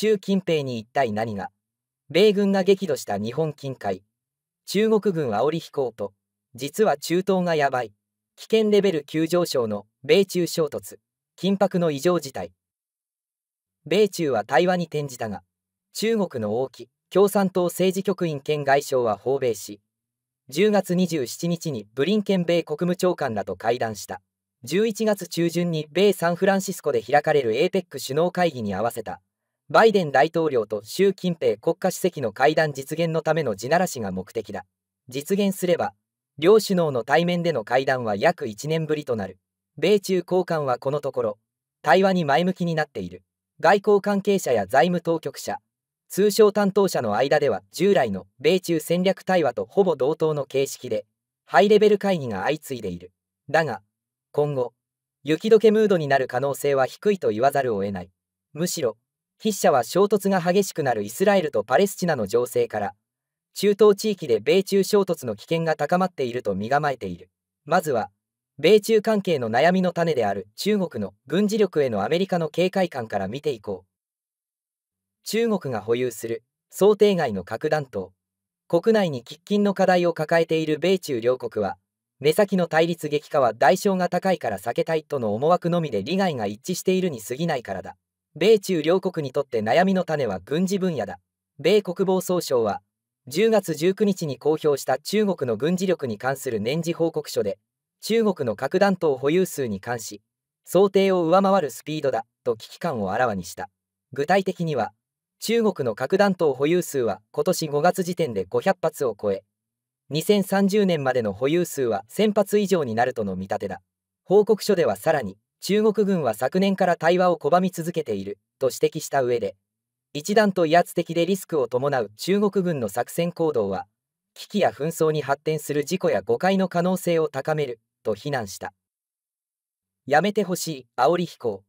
習近平に一体何が米軍が激怒した日本近海中国軍煽り飛行と実は中東がやばい危険レベル急上昇の米中衝突緊迫の異常事態米中は対話に転じたが中国の王毅共産党政治局員兼外相は訪米し10月27日にブリンケン米国務長官らと会談した11月中旬に米サンフランシスコで開かれる APEC 首脳会議に合わせたバイデン大統領と習近平国家主席の会談実現のための地ならしが目的だ。実現すれば、両首脳の対面での会談は約1年ぶりとなる。米中高官はこのところ、対話に前向きになっている。外交関係者や財務当局者、通商担当者の間では従来の米中戦略対話とほぼ同等の形式で、ハイレベル会議が相次いでいる。だが、今後、雪解けムードになる可能性は低いと言わざるを得ない。むしろ、筆者は衝突が激しくなるイスラエルとパレスチナの情勢から、中東地域で米中衝突の危険が高まっていると身構えている。まずは、米中関係の悩みの種である中国の軍事力へのアメリカの警戒感から見ていこう。中国が保有する想定外の核弾頭。国内に喫緊の課題を抱えている米中両国は、目先の対立激化は代償が高いから避けたいとの思惑のみで利害が一致しているに過ぎないからだ。米中両国にとって悩みの種は軍事分野だ。米国防総省は、10月19日に公表した中国の軍事力に関する年次報告書で、中国の核弾頭保有数に関し、想定を上回るスピードだと危機感をあらわにした。具体的には、中国の核弾頭保有数は今年5月時点で500発を超え、2030年までの保有数は1000発以上になるとの見立てだ。報告書ではさらに、中国軍は昨年から対話を拒み続けていると指摘した上で一段と威圧的でリスクを伴う中国軍の作戦行動は危機や紛争に発展する事故や誤解の可能性を高めると非難したやめてほしい煽り飛行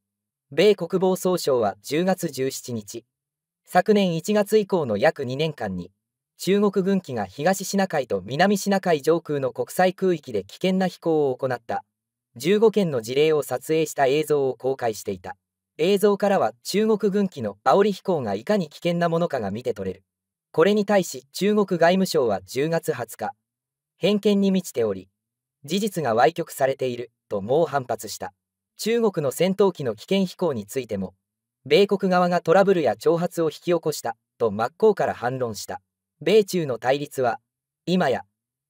米国防総省は10月17日昨年1月以降の約2年間に中国軍機が東シナ海と南シナ海上空の国際空域で危険な飛行を行った15件の事例を撮影した映像を公開していた映像からは中国軍機の煽り飛行がいかに危険なものかが見て取れるこれに対し中国外務省は10月20日偏見に満ちており事実が歪曲されていると猛反発した中国の戦闘機の危険飛行についても米国側がトラブルや挑発を引き起こしたと真っ向から反論した米中の対立は今や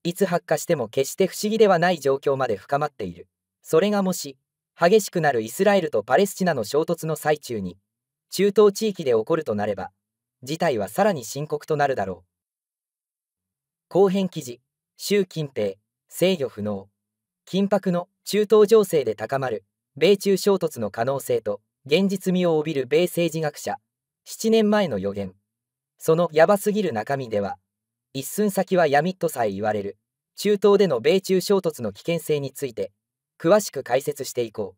いつ発火しても決して不思議ではない状況まで深まっているそれがもし、激しくなるイスラエルとパレスチナの衝突の最中に、中東地域で起こるとなれば、事態はさらに深刻となるだろう。後編記事、習近平、制御不能。緊迫の中東情勢で高まる米中衝突の可能性と現実味を帯びる米政治学者7年前の予言そのヤバすぎる中身では一寸先は闇とさえ言われる中東での米中衝突の危険性について詳しく解説していこ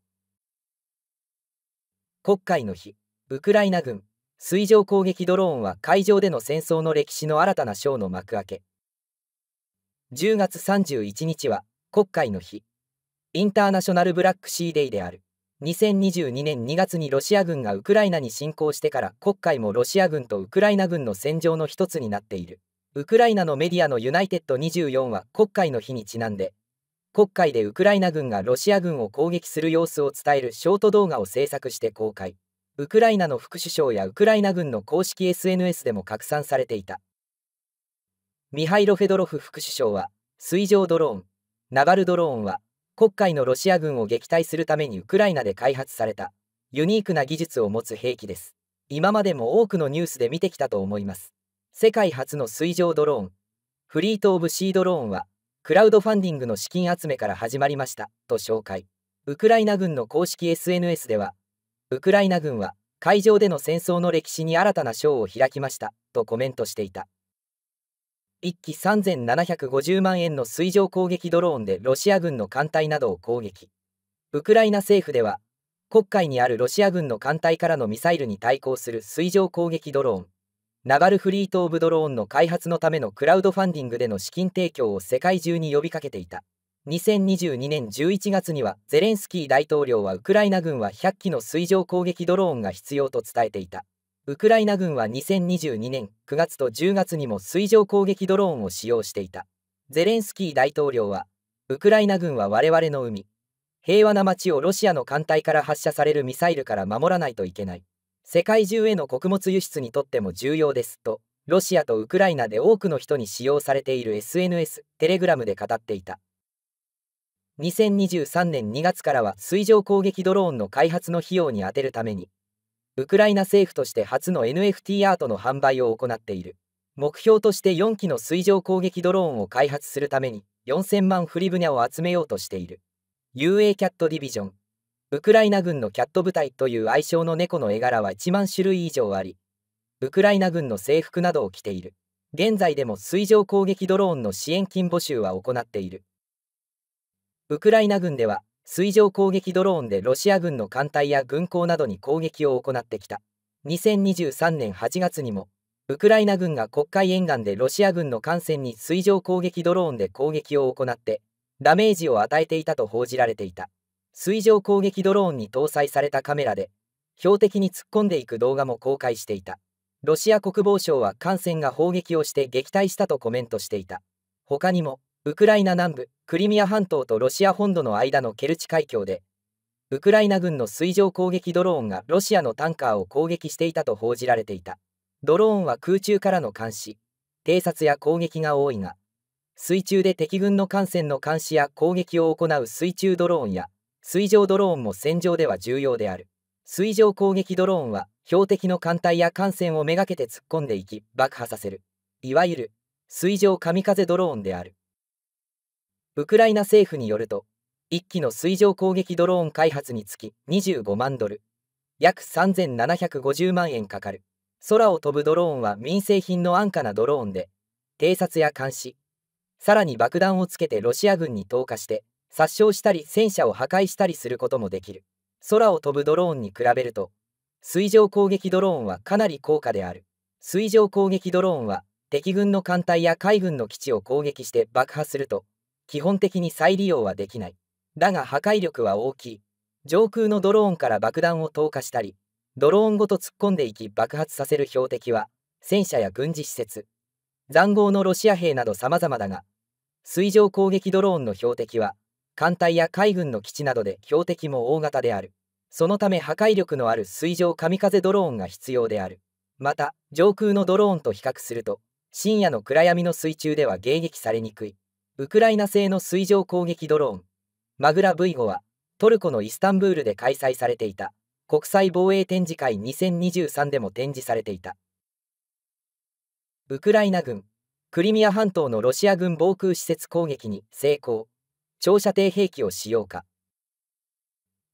う国会の日ウクライナ軍水上攻撃ドローンは海上での戦争の歴史の新たな章の幕開け10月31日は国会の日インターナショナルブラックシーデイである2022年2月にロシア軍がウクライナに侵攻してから国会もロシア軍とウクライナ軍の戦場の一つになっているウクライナのメディアのユナイテッド24は国会の日にちなんで国会でウクライナ軍がロシア軍を攻撃する様子を伝えるショート動画を制作して公開ウクライナの副首相やウクライナ軍の公式 SNS でも拡散されていたミハイロ・フェドロフ副首相は水上ドローンナガルドローンは黒海のロシア軍を撃退するためにウクライナで開発されたユニークな技術を持つ兵器です今までも多くのニュースで見てきたと思います世界初の水上ドローンフリート・オブ・シードローンはクラウドファンディングの資金集めから始まりましたと紹介ウクライナ軍の公式 SNS ではウクライナ軍は会場での戦争の歴史に新たな章を開きましたとコメントしていた1機3750万円の水上攻撃ドローンでロシア軍の艦隊などを攻撃ウクライナ政府では黒海にあるロシア軍の艦隊からのミサイルに対抗する水上攻撃ドローンナガルフリート・オブ・ドローンの開発のためのクラウドファンディングでの資金提供を世界中に呼びかけていた。2022年11月にはゼレンスキー大統領はウクライナ軍は100機の水上攻撃ドローンが必要と伝えていたウクライナ軍は2022年9月と10月にも水上攻撃ドローンを使用していたゼレンスキー大統領はウクライナ軍は我々の海平和な街をロシアの艦隊から発射されるミサイルから守らないといけない世界中への穀物輸出にとっても重要ですとロシアとウクライナで多くの人に使用されている SNS テレグラムで語っていた2023年2月からは水上攻撃ドローンの開発の費用に充てるためにウクライナ政府として初の NFT アートの販売を行っている目標として4機の水上攻撃ドローンを開発するために4000万フブニャを集めようとしている UA キャットディビジョンウクライナ軍のキャット部隊という愛称の猫の絵柄は1万種類以上あり、ウクライナ軍の制服などを着ている。現在でも水上攻撃ドローンの支援金募集は行っている。ウクライナ軍では、水上攻撃ドローンでロシア軍の艦隊や軍港などに攻撃を行ってきた。2023年8月にも、ウクライナ軍が国会沿岸でロシア軍の艦船に水上攻撃ドローンで攻撃を行って、ダメージを与えていたと報じられていた。水上攻撃ドローンに搭載されたカメラで標的に突っ込んでいく動画も公開していたロシア国防省は艦船が砲撃をして撃退したとコメントしていた他にもウクライナ南部クリミア半島とロシア本土の間のケルチ海峡でウクライナ軍の水上攻撃ドローンがロシアのタンカーを攻撃していたと報じられていたドローンは空中からの監視偵察や攻撃が多いが水中で敵軍の艦船の監視や攻撃を行う水中ドローンや水上ドローンも戦場では重要である。水上攻撃ドローンは標的の艦隊や艦船をめがけて突っ込んでいき爆破させる。いわゆる水上神風ドローンである。ウクライナ政府によると、1機の水上攻撃ドローン開発につき25万ドル、約3750万円かかる。空を飛ぶドローンは民生品の安価なドローンで、偵察や監視、さらに爆弾をつけてロシア軍に投下して、殺傷したり戦車を破壊したりすることもできる空を飛ぶドローンに比べると水上攻撃ドローンはかなり高価である水上攻撃ドローンは敵軍の艦隊や海軍の基地を攻撃して爆破すると基本的に再利用はできないだが破壊力は大きい上空のドローンから爆弾を投下したりドローンごと突っ込んでいき爆発させる標的は戦車や軍事施設塹壕のロシア兵など様々だが水上攻撃ドローンの標的は艦隊や海軍の基地などで標的も大型である。そのため破壊力のある水上神風ドローンが必要である。また、上空のドローンと比較すると、深夜の暗闇の水中では迎撃されにくい。ウクライナ製の水上攻撃ドローン、マグラ V5 は、トルコのイスタンブールで開催されていた、国際防衛展示会2023でも展示されていた。ウクライナ軍、クリミア半島のロシア軍防空施設攻撃に成功。長射程兵器を使用か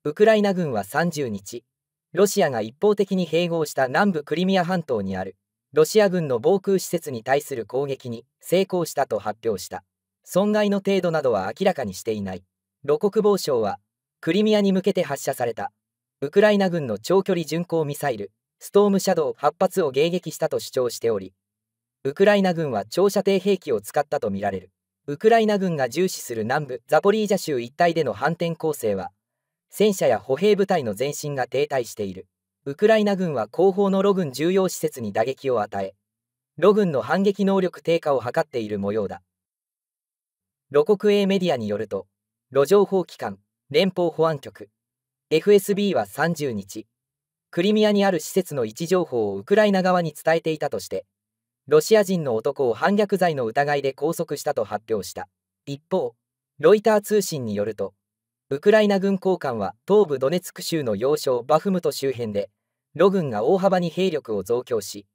ウクライナ軍は30日ロシアが一方的に併合した南部クリミア半島にあるロシア軍の防空施設に対する攻撃に成功したと発表した損害の程度などは明らかにしていない露国防省はクリミアに向けて発射されたウクライナ軍の長距離巡航ミサイルストームシャドウ8発を迎撃したと主張しておりウクライナ軍は長射程兵器を使ったとみられるウクライナ軍が重視する南部ザポリージャ州一帯での反転攻勢は戦車や歩兵部隊の前進が停滞しているウクライナ軍は後方のロ軍重要施設に打撃を与えロ軍の反撃能力低下を図っている模様だロ国営メディアによると路上法機関連邦保安局 FSB は30日クリミアにある施設の位置情報をウクライナ側に伝えていたとしてロシア人の男を反逆罪の疑いで拘束したと発表した一方ロイター通信によるとウクライナ軍高官は東部ドネツク州の要衝バフムト周辺でロ軍が大幅に兵力を増強し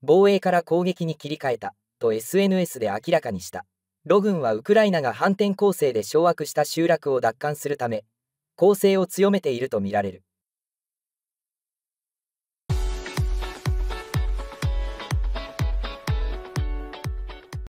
防衛から攻撃に切り替えたと SNS で明らかにしたロ軍はウクライナが反転攻勢で掌握した集落を奪還するため攻勢を強めているとみられる